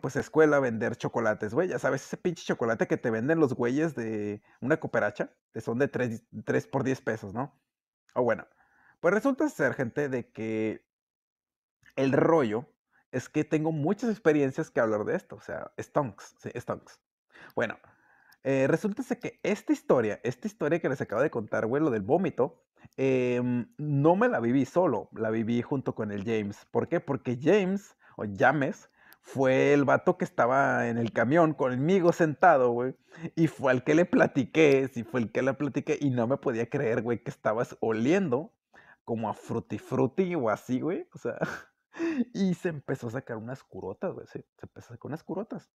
pues escuela vender chocolates, güey. Ya sabes, ese pinche chocolate que te venden los güeyes de una cooperacha, que son de 3, por 10 pesos, ¿no? O bueno, pues resulta ser, gente, de que el rollo es que tengo muchas experiencias que hablar de esto, o sea, stonks, sí, stonks. Bueno, eh, resulta ser que esta historia, esta historia que les acabo de contar, güey, lo del vómito, em, no me la viví solo, la viví junto con el James. ¿Por qué? Porque James, o James, fue el vato que estaba en el camión conmigo sentado, güey. Y fue al que le platiqué, sí, fue el que le platiqué. Y no me podía creer, güey, que estabas oliendo como a frutifruti o así, güey. O sea, y se empezó a sacar unas curotas, güey. Sí, se empezó a sacar unas curotas.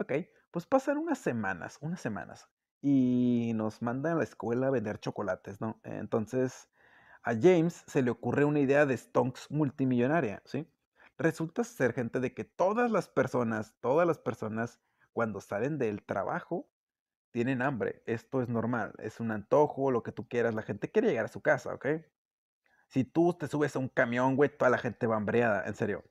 Ok, pues pasan unas semanas, unas semanas. Y nos mandan a la escuela a vender chocolates, ¿no? Entonces, a James se le ocurre una idea de stonks multimillonaria, ¿sí? Resulta ser gente de que todas las personas, todas las personas cuando salen del trabajo tienen hambre. Esto es normal, es un antojo, lo que tú quieras. La gente quiere llegar a su casa, ¿ok? Si tú te subes a un camión, güey, toda la gente va hambreada, en serio.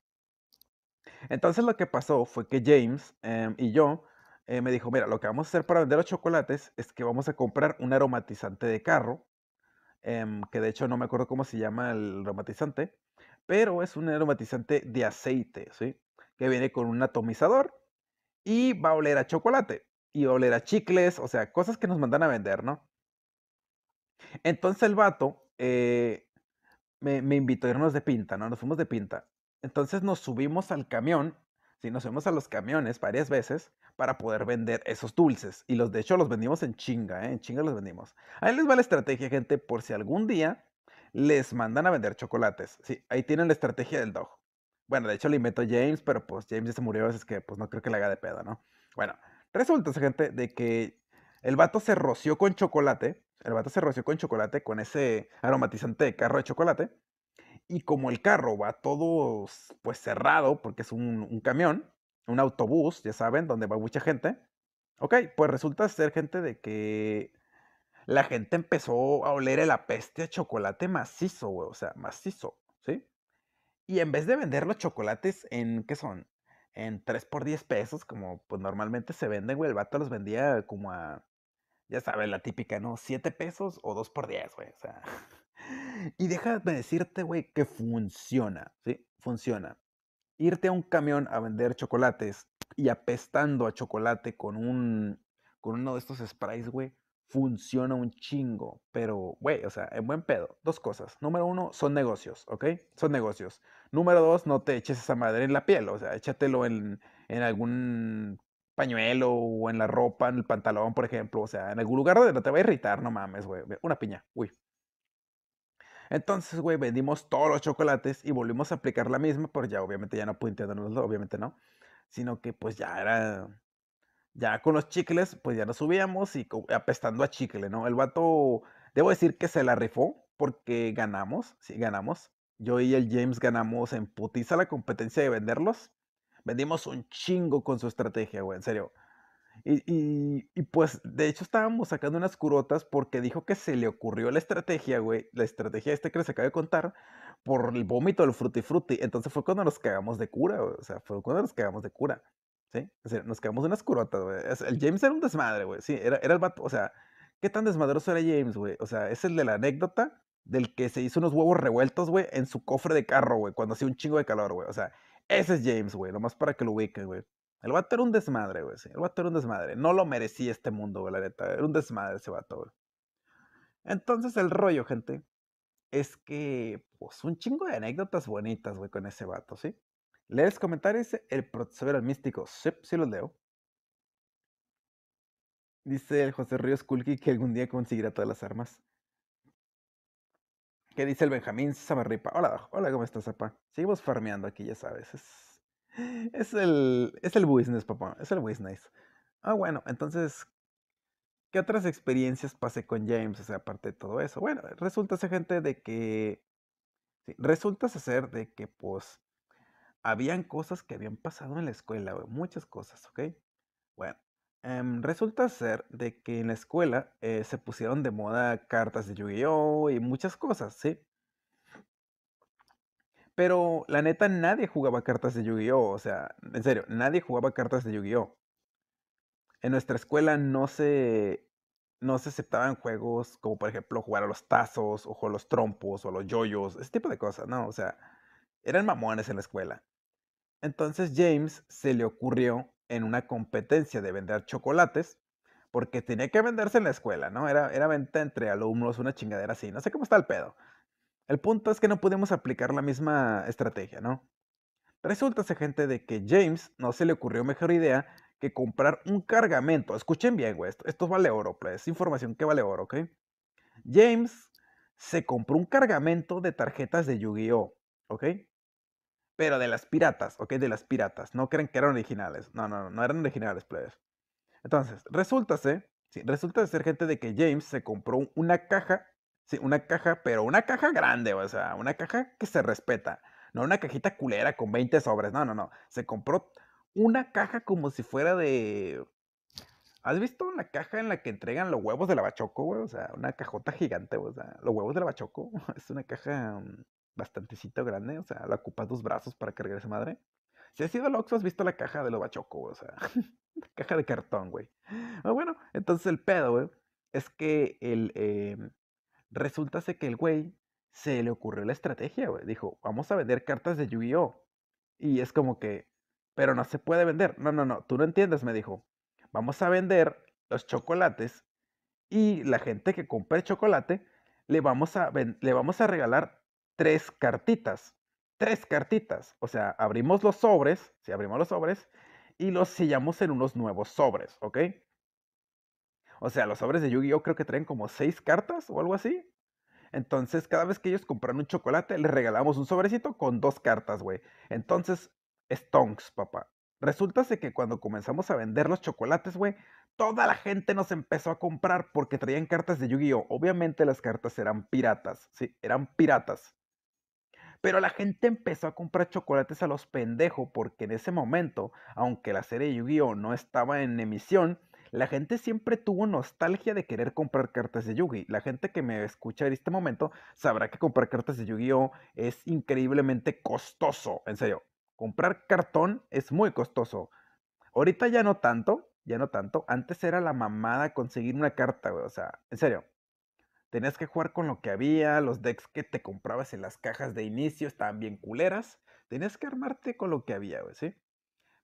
Entonces lo que pasó fue que James em, y yo eh, me dijo, mira, lo que vamos a hacer para vender los chocolates es que vamos a comprar un aromatizante de carro, em, que de hecho no me acuerdo cómo se llama el aromatizante, pero es un aromatizante de aceite, ¿sí? Que viene con un atomizador y va a oler a chocolate y va a oler a chicles, o sea, cosas que nos mandan a vender, ¿no? Entonces el vato eh, me, me, invitó a irnos de pinta, ¿no? Nos fuimos de pinta. Entonces nos subimos al camión, sí, nos subimos a los camiones varias veces para poder vender esos dulces. Y los, de hecho, los vendimos en chinga, ¿eh? En chinga los vendimos. Ahí les va la estrategia, gente, por si algún día les mandan a vender chocolates. Sí, ahí tienen la estrategia del dog. Bueno, de hecho le a James, pero pues James ya se murió, así es que pues no creo que le haga de pedo, ¿no? Bueno, resulta, gente, de que el vato se roció con chocolate. El vato se roció con chocolate, con ese aromatizante de carro de chocolate. Y como el carro va todo pues cerrado, porque es un, un camión, un autobús, ya saben, donde va mucha gente. Ok, pues resulta ser gente de que la gente empezó a oler el apeste a chocolate macizo, güey, o sea, macizo, ¿sí? Y en vez de vender los chocolates en, ¿qué son? En 3 por 10 pesos, como pues normalmente se venden, güey, el vato los vendía como a, ya sabes, la típica, ¿no? 7 pesos o 2 por 10, güey, o sea. Y déjame decirte, güey, que funciona, ¿sí? Funciona. Irte a un camión a vender chocolates y apestando a chocolate con un, con uno de estos sprays, güey, funciona un chingo. Pero, güey, o sea, en buen pedo, dos cosas. Número uno, son negocios, ¿ok? Son negocios. Número dos, no te eches esa madre en la piel, o sea, échatelo en, algún pañuelo o en la ropa, en el pantalón, por ejemplo. O sea, en algún lugar donde no te va a irritar, no mames, güey. Una piña, uy. Entonces, güey, vendimos todos los chocolates y volvimos a aplicar la misma, pero ya obviamente ya no punteándonos, obviamente no. Sino que pues ya era ya con los chicles, pues ya nos subíamos y apestando a chicle, ¿no? El vato, debo decir que se la rifó porque ganamos, sí, ganamos. Yo y el James ganamos en putiza la competencia de venderlos. Vendimos un chingo con su estrategia, güey, en serio. Y, pues, de hecho, estábamos sacando unas curotas porque dijo que se le ocurrió la estrategia, güey, la estrategia esta que les acabo de contar, por el vómito del frutifruti. Entonces fue cuando nos cagamos de cura, O sea, fue cuando nos cagamos de cura. ¿sí? nos quedamos unas curotas, güey. El James era un desmadre, güey, sí, era, el vato, o sea, ¿qué tan desmadroso era James, güey? O sea, es el de la anécdota del que se hizo unos huevos revueltos, güey, en su cofre de carro, güey, cuando hacía un chingo de calor, güey. O sea, ese es James, güey, más para que lo ubiquen, güey. El vato era un desmadre, güey, El vato era un desmadre. No lo merecía este mundo, güey, la neta. Era un desmadre ese vato, güey. Entonces, el rollo, gente, es que, pues, un chingo de anécdotas bonitas, güey, con ese vato, ¿sí? ¿Lees comentarios? El profesor Místico. Sí, sí los leo. Dice el José Ríos Kulki que algún día conseguirá todas las armas. ¿Qué dice el Benjamín Samarripa? Hola, hola, ¿cómo estás, papá? Seguimos farmeando aquí, ya sabes. Es, el, es el business, papá. Es el business. Ah, bueno, entonces, ¿qué otras experiencias pasé con James? O sea, aparte de todo eso. Bueno, resulta ser gente de que... Sí, resulta ser de que, pues, habían cosas que habían pasado en la escuela, muchas cosas, ¿ok? Bueno, em, resulta ser de que en la escuela eh, se pusieron de moda cartas de Yu-Gi-Oh y muchas cosas, ¿sí? Pero la neta, nadie jugaba cartas de Yu-Gi-Oh! O sea, en serio, nadie jugaba cartas de Yu-Gi-Oh! En nuestra escuela no se, no se aceptaban juegos como, por ejemplo, jugar a los tazos, o a los trompos, o a los yoyos, ese tipo de cosas, ¿no? O sea, eran mamones en la escuela. Entonces James se le ocurrió en una competencia de vender chocolates, porque tenía que venderse en la escuela, ¿no? Era, era venta entre alumnos, una chingadera así, no sé cómo está el pedo. El punto es que no pudimos aplicar la misma estrategia, ¿no? Resulta, gente, de que James no se le ocurrió mejor idea que comprar un cargamento. Escuchen bien, güey, esto, esto vale oro, pues, es información que vale oro, ¿ok? James se compró un cargamento de tarjetas de Yu-Gi-Oh, ¿ok? pero de las piratas, ¿ok? De las piratas. No creen que eran originales. No, no, no, no eran originales, players. Entonces, resulta, sí, resulta ser gente de que James se compró una caja, sí, una caja, pero una caja grande, o sea, una caja que se respeta. No una cajita culera con 20 sobres, no, no, no. Se compró una caja como si fuera de... ¿Has visto la caja en la que entregan los huevos de la bachoco, güey? O sea, una cajota gigante, O sea, los huevos de la bachoco. Es una caja mm, bastantecito grande, o sea, la ocupa dos brazos para cargar esa madre. Si has sido al has visto la caja de Lobachoco o sea, la caja de cartón, güey. Ah, bueno, entonces el pedo, güey, es que el... Eh, resulta que el güey se le ocurrió la estrategia, güey. Dijo, vamos a vender cartas de Yu-Gi-Oh! Y es como que, pero no se puede vender. No, no, no, tú no entiendes, me dijo. Vamos a vender los chocolates y la gente que compre chocolate le vamos a, le vamos a regalar tres cartitas. Tres cartitas. O sea, abrimos los sobres, si abrimos los sobres, y los sellamos en unos nuevos sobres, ¿ok? O sea, los sobres de Yu-Gi-Oh creo que traen como seis cartas o algo así. Entonces, cada vez que ellos compran un chocolate, les regalamos un sobrecito con dos cartas, güey. Entonces, stonks, papá. Resulta que cuando comenzamos a vender los chocolates, güey, toda la gente nos empezó a comprar porque traían cartas de Yu-Gi-Oh. Obviamente las cartas eran piratas, sí, eran piratas. Pero la gente empezó a comprar chocolates a los pendejos porque en ese momento, aunque la serie Yu-Gi-Oh no estaba en emisión, la gente siempre tuvo nostalgia de querer comprar cartas de Yu-Gi-Oh! La gente que me escucha en este momento sabrá que comprar cartas de Yu-Gi-Oh es increíblemente costoso. En serio, comprar cartón es muy costoso. Ahorita ya no tanto, ya no tanto. Antes era la mamada conseguir una carta, güey. O sea, en serio, Tenías que jugar con lo que había, los decks que te comprabas en las cajas de inicio estaban bien culeras. Tenías que armarte con lo que había, ¿sí?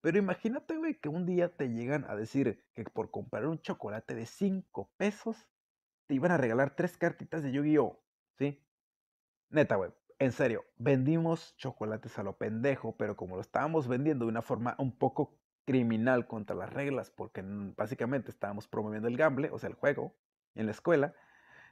Pero imagínate, güey, que un día te llegan a decir que por comprar un chocolate de 5 pesos te iban a regalar tres cartitas de Yu-Gi-Oh! ¿Sí? Neta, güey. En serio, vendimos chocolates a lo pendejo, pero como lo estábamos vendiendo de una forma un poco criminal contra las reglas, porque mm, básicamente estábamos promoviendo el gamble, o sea, el juego, en la escuela,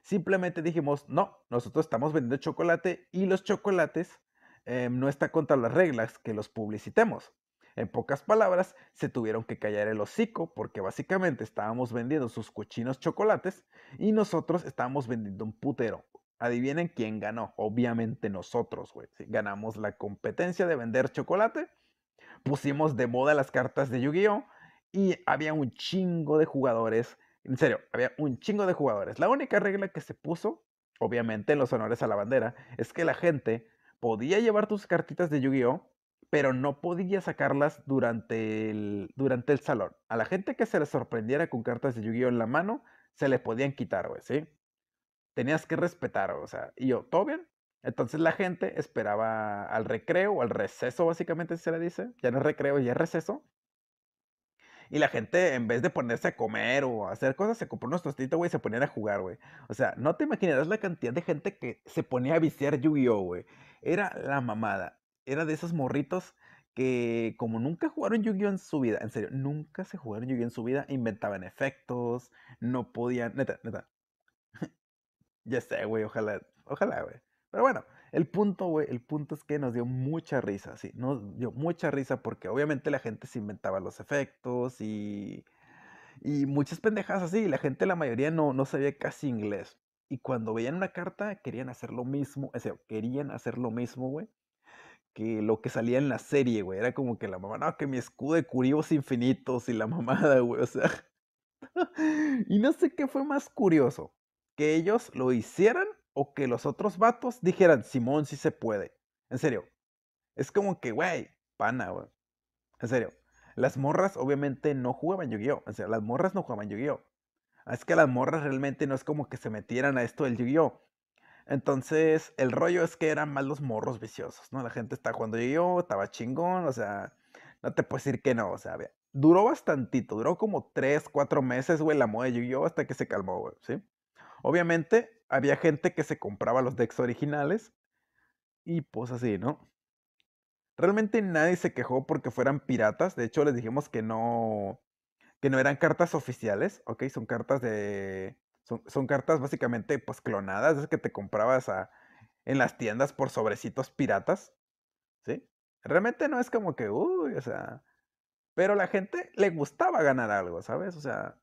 Simplemente dijimos, no, nosotros estamos vendiendo chocolate y los chocolates eh, no está contra las reglas que los publicitemos. En pocas palabras, se tuvieron que callar el hocico porque básicamente estábamos vendiendo sus cochinos chocolates y nosotros estábamos vendiendo un putero. Adivinen quién ganó. Obviamente nosotros, güey. Ganamos la competencia de vender chocolate. Pusimos de moda las cartas de Yu-Gi-Oh! Y había un chingo de jugadores en serio, había un chingo de jugadores. La única regla que se puso, obviamente en los honores a la bandera, es que la gente podía llevar tus cartitas de Yu-Gi-Oh, pero no podía sacarlas durante el, durante el salón. A la gente que se le sorprendiera con cartas de Yu-Gi-Oh en la mano, se le podían quitar, güey, ¿sí? Tenías que respetar, o sea, y yo, ¿todo bien? Entonces la gente esperaba al recreo o al receso, básicamente se le dice. Ya no es recreo, ya es receso y la gente, en vez de ponerse a comer o hacer cosas, se compró unos tostitos, güey, y se ponían a jugar, güey. O sea, no te imaginarás la cantidad de gente que se ponía a viciar Yu-Gi-Oh, güey. Era la mamada. Era de esos morritos que como nunca jugaron Yu-Gi-Oh en su vida, en serio, nunca se jugaron Yu-Gi-Oh en su vida, inventaban efectos, no podían, neta, neta. ya sé, güey, ojalá, ojalá, güey. Pero bueno, el punto, güey, el punto es que nos dio mucha risa, sí, nos dio mucha risa porque obviamente la gente se inventaba los efectos y, y muchas pendejas, así. La gente, la mayoría, no, no sabía casi inglés. Y cuando veían una carta, querían hacer lo mismo, o sea, querían hacer lo mismo, güey, que lo que salía en la serie, güey. Era como que la mamá, no, que mi escudo de curibos infinitos y la mamada, güey, o sea. y no sé qué fue más curioso, que ellos lo hicieran o que los otros vatos dijeran, Simón, sí se puede. En serio. Es como que, güey, pana, güey. En serio. Las morras obviamente no jugaban Yu-Gi-Oh. O sea, las morras no jugaban Yu-Gi-Oh. Es que las morras realmente no es como que se metieran a esto del Yu-Gi-Oh. Entonces, el rollo es que eran más los morros viciosos, ¿no? La gente estaba jugando Yu-Gi-Oh, estaba chingón, o sea, no te puedes decir que no, o sea, duró bastantito, duró como 3, 4 meses, güey, la moda de Yu-Gi-Oh hasta que se calmó, güey, ¿sí? Obviamente había gente que se compraba los decks originales y pues así, ¿no? Realmente nadie se quejó porque fueran piratas, de hecho les dijimos que no que no eran cartas oficiales, ¿ok? Son cartas de son, cartas básicamente pues clonadas, es que te comprabas a, en las tiendas por sobrecitos piratas, ¿sí? Realmente no es como que, uy, o sea, pero la gente le gustaba ganar algo, ¿sabes? O sea,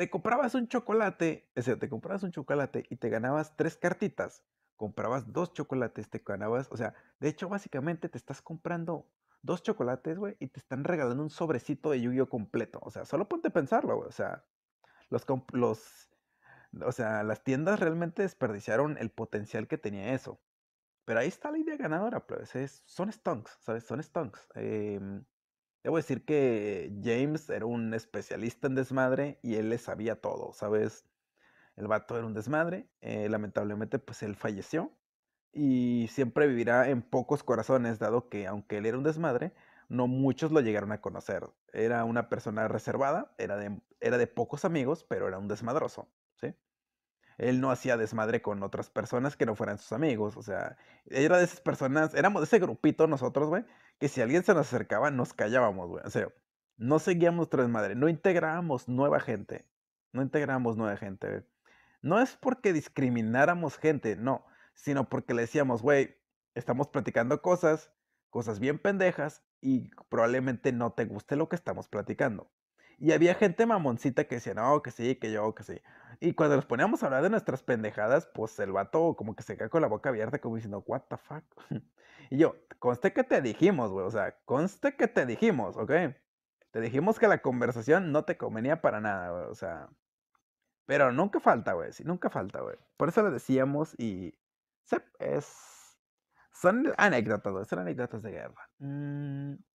te comprabas un chocolate, o sea, te comprabas un chocolate y te ganabas tres cartitas, comprabas dos chocolates, te ganabas, o sea, de hecho básicamente te estás comprando dos chocolates, güey, y te están regalando un sobrecito de yu completo, o sea, solo ponte a pensarlo, güey, o sea, los, los, o sea, las tiendas realmente desperdiciaron el potencial que tenía eso. Pero ahí está la idea ganadora, pues, es son stunks, ¿sabes? Son stunks. Eh, em, Debo decir que James era un especialista en desmadre y él le sabía todo, ¿sabes? El vato era un desmadre, eh, lamentablemente pues él falleció y siempre vivirá en pocos corazones, dado que aunque él era un desmadre, no muchos lo llegaron a conocer. Era una persona reservada, era de, era de pocos amigos, pero era un desmadroso, ¿sí? él no hacía desmadre con otras personas que no fueran sus amigos, o sea, era de esas personas, éramos de ese grupito nosotros, güey, que si alguien se nos acercaba nos callábamos, güey, o sea, no seguíamos trasmadre desmadre, no integrábamos nueva gente, no integramos nueva gente, güey. No es porque discrimináramos gente, no, sino porque le decíamos, güey, estamos platicando cosas, cosas bien pendejas y probablemente no te guste lo que estamos platicando. Y había gente mamoncita que decía, no, que sí, que yo, que sí. Y cuando nos poníamos a hablar de nuestras pendejadas, pues el vato como que se cae con la boca abierta, como diciendo, what the fuck. Y yo, conste que te dijimos, güey, o sea, conste que te dijimos, ¿ok? Te dijimos que la conversación no te convenía para nada, güey, o sea. Pero nunca falta, güey, sí, nunca falta, güey. Por eso le decíamos y. es. Son anécdotas, güey, son anécdotas de guerra. Mmm...